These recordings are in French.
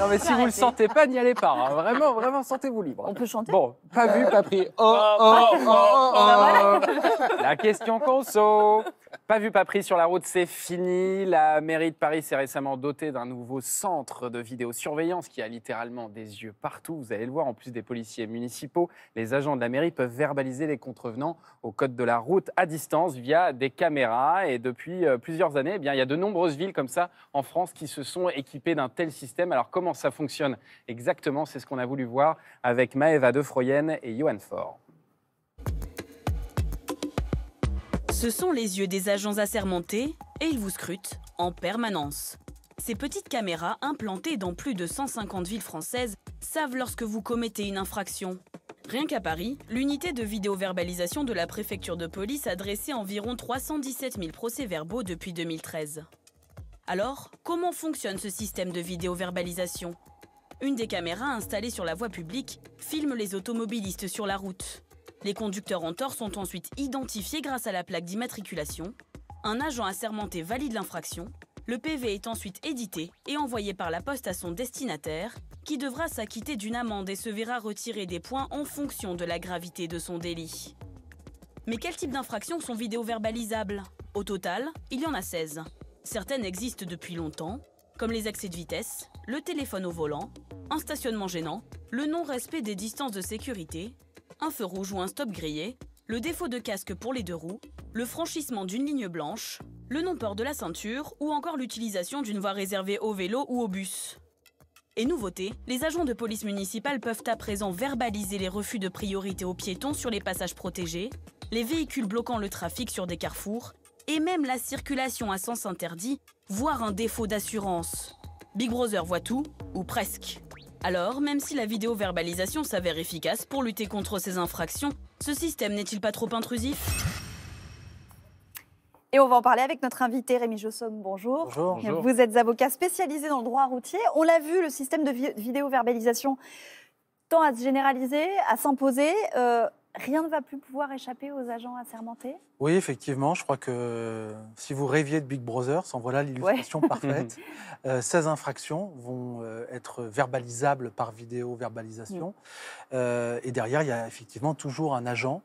Non, mais si vous le sentez pas, n'y allez pas. Hein. Vraiment, vraiment, sentez-vous libre. On peut chanter Bon, pas vu, pas pris. Oh, oh, oh, oh, oh. oh, oh. oh. La question conso. Pas vu, pas pris sur la route, c'est fini. La mairie de Paris s'est récemment dotée d'un nouveau centre de vidéosurveillance qui a littéralement des yeux partout. Vous allez le voir, en plus des policiers municipaux, les agents de la mairie peuvent verbaliser les contrevenants au code de la route à distance via des caméras. Et depuis euh, plusieurs années, eh bien, il y a de nombreuses villes comme ça en France qui se sont équipées d'un tel système. Alors comment ça fonctionne exactement C'est ce qu'on a voulu voir avec Maëva de et Johan Faure. Ce sont les yeux des agents assermentés et ils vous scrutent en permanence. Ces petites caméras implantées dans plus de 150 villes françaises savent lorsque vous commettez une infraction. Rien qu'à Paris, l'unité de vidéoverbalisation de la préfecture de police a dressé environ 317 000 procès-verbaux depuis 2013. Alors, comment fonctionne ce système de vidéoverbalisation Une des caméras installées sur la voie publique filme les automobilistes sur la route. Les conducteurs en tort sont ensuite identifiés grâce à la plaque d'immatriculation. Un agent assermenté valide l'infraction. Le PV est ensuite édité et envoyé par la poste à son destinataire, qui devra s'acquitter d'une amende et se verra retirer des points en fonction de la gravité de son délit. Mais quels types d'infractions sont vidéo-verbalisables Au total, il y en a 16. Certaines existent depuis longtemps, comme les accès de vitesse, le téléphone au volant, un stationnement gênant, le non-respect des distances de sécurité, un feu rouge ou un stop grillé, le défaut de casque pour les deux roues, le franchissement d'une ligne blanche, le non-port de la ceinture ou encore l'utilisation d'une voie réservée au vélo ou au bus. Et nouveauté, les agents de police municipale peuvent à présent verbaliser les refus de priorité aux piétons sur les passages protégés, les véhicules bloquant le trafic sur des carrefours et même la circulation à sens interdit, voire un défaut d'assurance. Big Brother voit tout, ou presque. Alors, même si la vidéo-verbalisation s'avère efficace pour lutter contre ces infractions, ce système n'est-il pas trop intrusif et on va en parler avec notre invité Rémi Jossomme. Bonjour. Bonjour. Vous êtes avocat spécialisé dans le droit routier. On l'a vu, le système de vidéo-verbalisation tend à se généraliser, à s'imposer. Euh, rien ne va plus pouvoir échapper aux agents assermentés Oui, effectivement. Je crois que si vous rêviez de Big Brother, en voilà l'illustration parfaite. Euh, ces infractions vont euh, être verbalisables par vidéo verbalisation. Mm. Euh, et derrière, il y a effectivement toujours un agent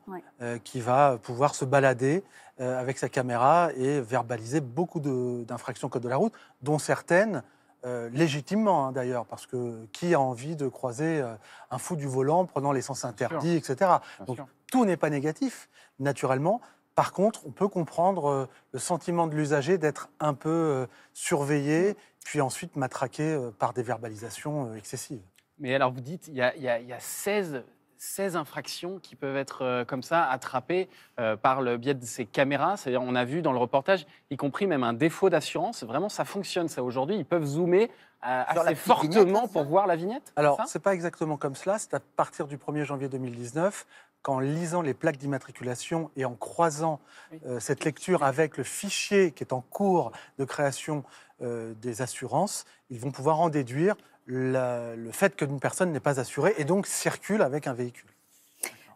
qui va pouvoir se balader avec sa caméra et verbaliser beaucoup d'infractions code de la route, dont certaines euh, légitimement hein, d'ailleurs, parce que qui a envie de croiser euh, un fou du volant prenant l'essence interdite, etc. Donc tout n'est pas négatif, naturellement. Par contre, on peut comprendre euh, le sentiment de l'usager d'être un peu surveillé, puis ensuite matraqué par des verbalisations excessives. Mais alors vous dites, il y, y a 16 16 infractions qui peuvent être euh, comme ça attrapées euh, par le biais de ces caméras. C'est-à-dire, on a vu dans le reportage, y compris même un défaut d'assurance. Vraiment, ça fonctionne, ça aujourd'hui. Ils peuvent zoomer euh, assez fortement pour voir la vignette Alors, n'est pas exactement comme cela. C'est à partir du 1er janvier 2019 qu'en lisant les plaques d'immatriculation et en croisant cette lecture avec le fichier qui est en cours de création des assurances, ils vont pouvoir en déduire le fait qu'une personne n'est pas assurée et donc circule avec un véhicule.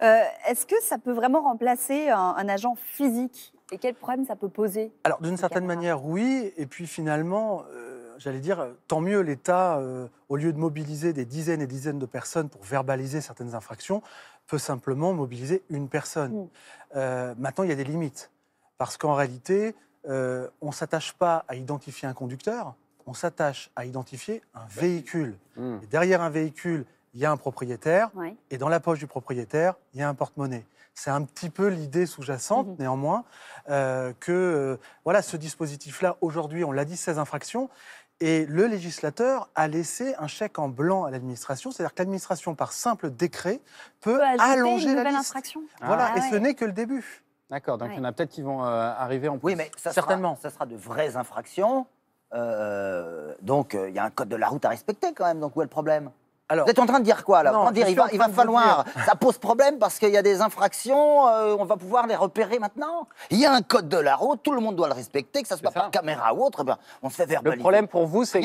Euh, est-ce que ça peut vraiment remplacer un, agent physique Et quel problème ça peut poser Alors d'une certaine manière, oui. Et puis finalement, euh, j'allais dire, tant mieux l'État, euh, au lieu de mobiliser des dizaines et dizaines de personnes pour verbaliser certaines infractions, peut simplement mobiliser une personne. Hmm. maintenant, il y a des limites. Parce qu'en réalité, on ne s'attache pas à identifier un conducteur on s'attache à identifier un véhicule. Hmm. derrière un véhicule, il y a un propriétaire, et dans la poche du propriétaire, il y a un porte-monnaie. C'est un petit peu l'idée sous-jacente, mhm. néanmoins, euh, que euh, voilà, ce dispositif-là, aujourd'hui, on l'a dit, 16 infractions, et le législateur a laissé un chèque en blanc à l'administration, c'est-à-dire que l'administration, par simple décret, peut, allonger la liste. Voilà, ah et ce n'est que le début. D'accord, donc il y en a peut-être qui vont euh, arriver en plus. Oui, mais Certainement. ce ça sera de vraies infractions euh, euh, donc, euh, il y a un code de la route à respecter quand même. Donc, où est le problème alors, Vous êtes en train de dire quoi là dire, il va, falloir. Ça pose problème parce qu'il y a des infractions, euh, on va pouvoir les repérer maintenant. Il y a un code de la route, tout le monde doit le respecter, que ce soit par caméra ou autre, eh ben, on se fait verbaliser. Le problème pour vous, c'est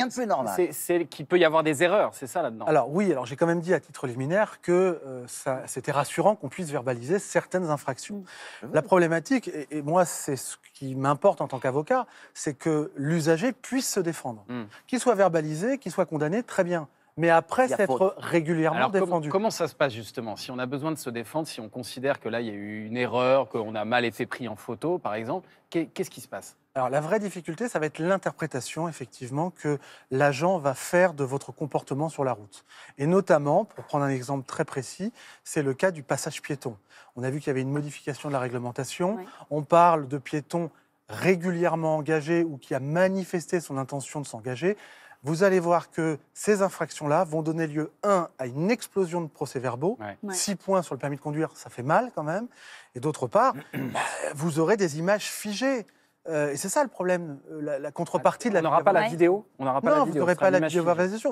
qu'il peut y avoir des erreurs, c'est ça là-dedans Alors oui, alors j'ai quand même dit à titre liminaire que euh, c'était rassurant qu'on puisse verbaliser certaines infractions. Mmh, la problématique, et, moi c'est ce qui m'importe en tant qu'avocat, c'est que l'usager puisse se défendre. Mmh. Qu'il soit verbalisé, qu'il soit condamné, très bien mais après s'être régulièrement défendu. comment ça se passe justement Si on a besoin de se défendre, si on considère que là, il y a eu une erreur, qu'on a mal été pris en photo, par exemple, qu'est-ce qui se passe alors la vraie difficulté, ça va être l'interprétation, effectivement, que l'agent va faire de votre comportement sur la route. Et notamment, pour prendre un exemple très précis, c'est le cas du passage piéton. On a vu qu'il y avait une modification de la réglementation. On parle de piéton régulièrement engagé ou qui a manifesté son intention de s'engager vous allez voir que ces infractions-là vont donner lieu, un, à une explosion de procès-verbaux. Six points sur le permis de conduire, ça fait mal quand même. Et d'autre part, bah, vous aurez des images figées. Euh, et c'est ça le problème, euh, la, contrepartie de la. On n'aura pas la vidéo. On n'aura pas non, la vidéo. vous n'aurez pas la vidéo.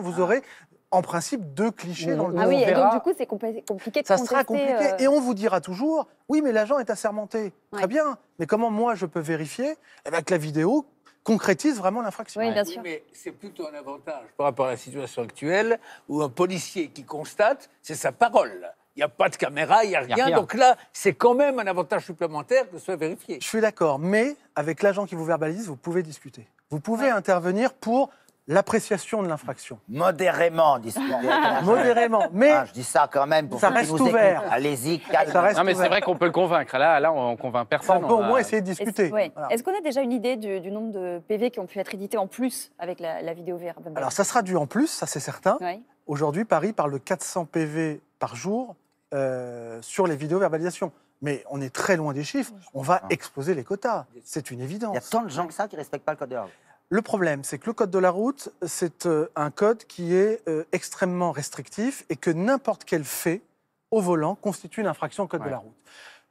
Vous ah. aurez en principe deux clichés dans le Ah oui, et donc du coup, c'est compliqué de Ça sera compliqué. Euh, et on vous dira toujours oui, mais l'agent est assermenté. Très bien. Mais comment moi je peux vérifier eh ben, Avec la vidéo concrétise vraiment l'infraction. Oui, mais c'est plutôt un avantage par rapport à la situation actuelle où un policier qui constate, c'est sa parole. Il n'y a pas de caméra, il n'y a, rien. Donc là, c'est quand même un avantage supplémentaire que ce soit vérifié. Je suis d'accord, mais avec l'agent qui vous verbalise, vous pouvez discuter. Vous pouvez intervenir pour l'appréciation de l'infraction. Modérément, discutez. Modérément, mais... Ah, je dis ça quand même pour ça reste ouvert. Allez-y, Non, mais c'est vrai qu'on peut le convaincre. Là, là on convainc personne. on peut au hein. moins essayer de discuter. Est-ce qu'on a déjà une idée du, nombre de PV qui ont pu être édités en plus avec la, vidéo verbale Alors, ça sera dû en plus, ça c'est certain. Aujourd'hui, Paris parle de 400 PV par jour euh, sur les vidéos verbalisations Mais on est très loin des chiffres. On va ah. exploser les quotas. C'est une évidence. Il y a tant de gens que ça qui respectent pas le code de le problème, c'est que le code de la route, c'est euh, un code qui est euh, extrêmement restrictif et que n'importe quel fait au volant constitue une infraction au code de la route.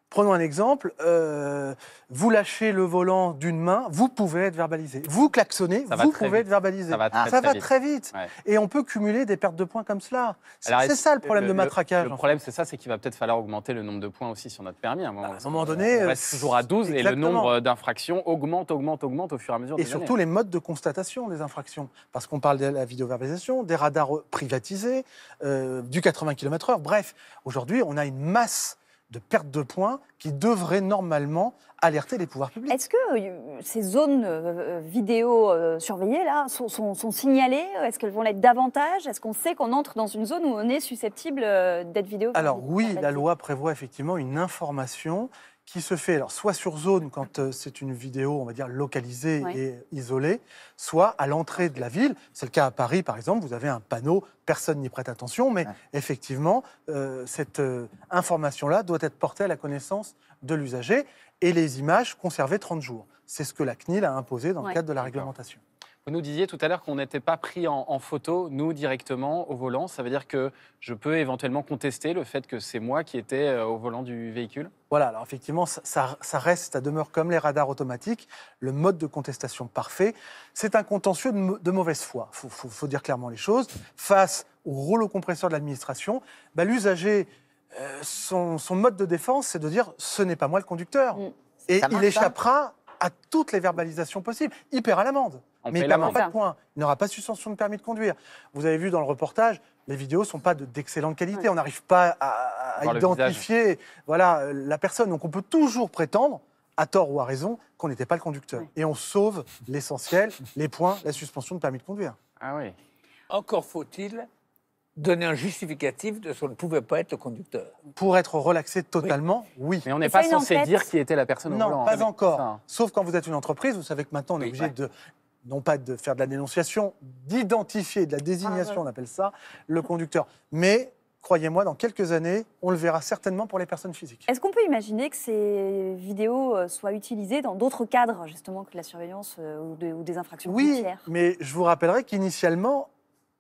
Prenons un exemple. Euh, vous lâchez le volant d'une main, vous pouvez être verbalisé. Vous klaxonnez, vous pouvez être verbalisé. Ça va ah, très, vite. Et on peut cumuler des pertes de points comme cela. C'est ça le problème de matraquage. Le, problème, c'est ça, c'est qu'il va peut-être falloir augmenter le nombre de points aussi sur notre permis. À un moment, bah, un moment donné, on reste euh, toujours à 12 et le nombre d'infractions augmente, augmente, augmente au fur et à mesure. Et surtout les modes de constatation des infractions. Parce qu'on parle de la vidéo-verbalisation, des radars privatisés, euh, du 80 km/h. Bref, aujourd'hui, on a une masse de perte de points qui devraient normalement alerter les pouvoirs publics. Est-ce que euh, ces zones euh, euh, vidéo surveillées là sont, sont signalées Est-ce qu'elles vont l'être davantage Est-ce qu'on sait qu'on entre dans une zone où on est susceptible d'être vidéo Alors oui, la loi prévoit effectivement une information qui se fait alors, soit sur zone quand euh, c'est une vidéo, on va dire, localisée et isolée, soit à l'entrée de la ville. C'est le cas à Paris, par exemple, vous avez un panneau, personne n'y prête attention, mais effectivement, euh, cette euh, information-là doit être portée à la connaissance de l'usager et les images conservées 30 jours. C'est ce que la CNIL a imposé dans le cadre de la réglementation. Vous nous disiez tout à l'heure qu'on n'était pas pris en, photo, nous, directement, au volant. Ça veut dire que je peux éventuellement contester le fait que c'est moi qui étais euh, au volant du véhicule Voilà, alors effectivement, ça, reste, ça demeure comme les radars automatiques, le mode de contestation parfait. C'est un contentieux de, mauvaise foi, il faut, dire clairement les choses. Face au rouleau compresseur de l'administration, bah, l'usager, euh, son, mode de défense, c'est de dire ce n'est pas moi le conducteur. Mm. Et il échappera à toutes les verbalisations possibles. Il à l'amende. Mais il n'aura pas de points. Il n'aura pas suspension de permis de conduire. Vous avez vu dans le reportage, les vidéos ne sont pas d'excellente qualité. On n'arrive pas à, identifier voilà, euh, la personne. Donc on peut toujours prétendre à tort ou à raison, qu'on n'était pas le conducteur. Et on sauve l'essentiel, les points, la suspension de permis de conduire. Ah oui. Encore faut-il donner un justificatif de ce qu'on ne pouvait pas être le conducteur. Pour être relaxé totalement, oui. Mais on n'est pas censé dire qui était la personne non, Non, pas encore. Sauf quand vous êtes une entreprise, vous savez que maintenant on est obligé de non pas de faire de la dénonciation, d'identifier, de la désignation, ah, on appelle ça, le conducteur. Mais croyez-moi, dans quelques années, on le verra certainement pour les personnes physiques. Est-ce qu'on peut imaginer que ces vidéos euh, soient utilisées dans d'autres cadres, justement, que la surveillance euh, ou, des infractions Oui, mais je vous rappellerai qu'initialement,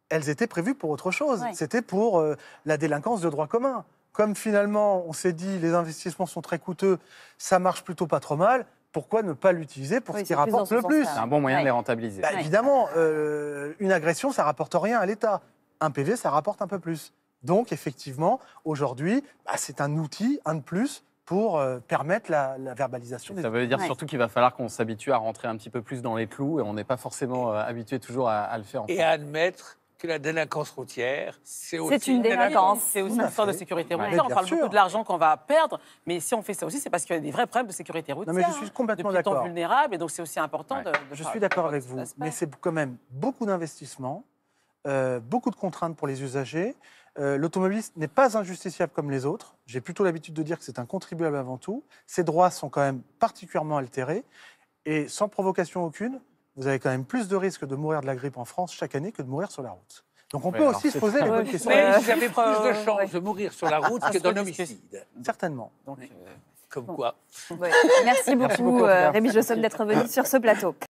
elles étaient prévues pour autre chose. C'était pour euh, la délinquance de droit commun. Comme finalement, on s'est dit, les investissements sont très coûteux, ça marche plutôt pas trop mal, pourquoi ne pas l'utiliser pour ce qui rapporte le plus C'est un bon moyen de les rentabiliser. Bah, évidemment, euh, une agression, ça rapporte rien à l'État. Un PV, ça rapporte un peu plus. Donc, effectivement, aujourd'hui, bah, c'est un outil, un de plus, pour euh, permettre la, verbalisation. Des ça veut dire surtout qu'il va falloir qu'on s'habitue à rentrer un petit peu plus dans les clous et on n'est pas forcément habitué toujours à, le faire. En et à admettre que la délinquance routière, c'est aussi... une délinquance, c'est aussi une histoire de sécurité routière. on parle beaucoup de l'argent qu'on va perdre, mais si on fait ça aussi, c'est parce qu'il y a des vrais problèmes de sécurité routière. Non, mais je suis complètement d'accord. vulnérable, et donc c'est aussi important de, Je suis d'accord avec vous, mais c'est quand même beaucoup d'investissements, euh, beaucoup de contraintes pour les usagers. Euh, l'automobiliste n'est pas injusticiable comme les autres. J'ai plutôt l'habitude de dire que c'est un contribuable avant tout. Ses droits sont quand même particulièrement altérés. Et sans provocation aucune, vous avez quand même plus de risques de mourir de la grippe en France chaque année que de mourir sur la route. Donc on peut aussi se poser les bonnes questions. Mais vous avez plus de chances de mourir sur la route ah, que d'un homicide. Certainement. Donc, euh, comme quoi. Merci beaucoup, euh, Rémi Josson, d'être venu sur ce plateau.